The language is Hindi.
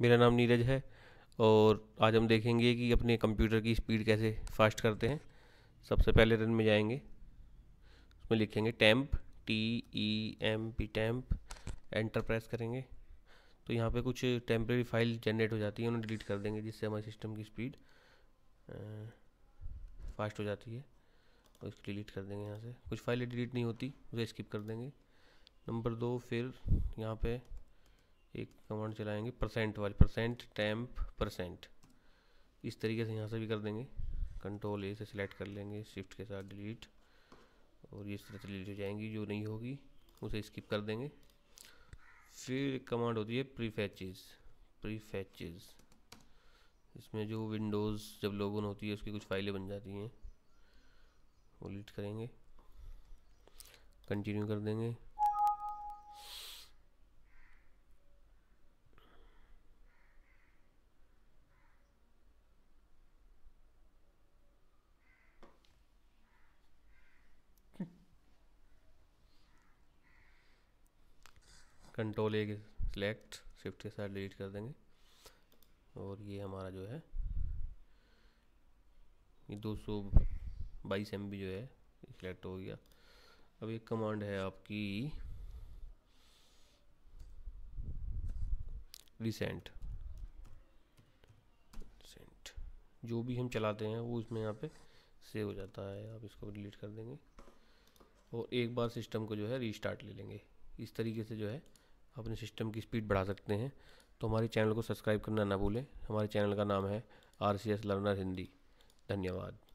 मेरा नाम नीरज है और आज हम देखेंगे कि अपने कंप्यूटर की स्पीड कैसे फास्ट करते हैं सबसे पहले रन में जाएंगे उसमें लिखेंगे temp T E M P temp enter press करेंगे तो यहाँ पे कुछ टेम्प्रेरी फाइल जनरेट हो जाती है उन्हें डिलीट कर देंगे जिससे हमारे सिस्टम की स्पीड फास्ट हो जाती है तो इसको डिलीट कर देंगे यहाँ से कुछ फाइलें डिलीट नहीं होती उसे स्किप कर देंगे नंबर दो फिर यहाँ पे एक कमांड चलाएंगे परसेंट वाली परसेंट टैम्प परसेंट इस तरीके से यहाँ से भी कर देंगे कंट्रोल ए से सिलेक्ट कर लेंगे शिफ्ट के साथ डिलीट और ये इस तरह से डिलीट हो जाएंगी जो नहीं होगी उसे स्किप कर देंगे फिर एक कमांड होती है प्री फैचेज़ प्री फैचेज़ इसमें जो विंडोज़ जब लोगों होती है उसकी कुछ फाइलें बन जाती हैं वो डिलीट करेंगे कंटिन्यू कर देंगे कंट्रोल ए सिलेक्ट शिफ्ट के साथ डिलीट कर देंगे और ये हमारा जो है ये दो सौ बाईस एम जो है सिलेक्ट हो गया अब एक कमांड है आपकी रिसेंट रिसेंट जो भी हम चलाते हैं वो इसमें यहाँ पे सेव हो जाता है आप इसको डिलीट कर देंगे और एक बार सिस्टम को जो है रीस्टार्ट ले लेंगे इस तरीके से जो है अपने सिस्टम की स्पीड बढ़ा सकते हैं तो हमारे चैनल को सब्सक्राइब करना ना भूलें हमारे चैनल का नाम है R C S learner Hindi धन्यवाद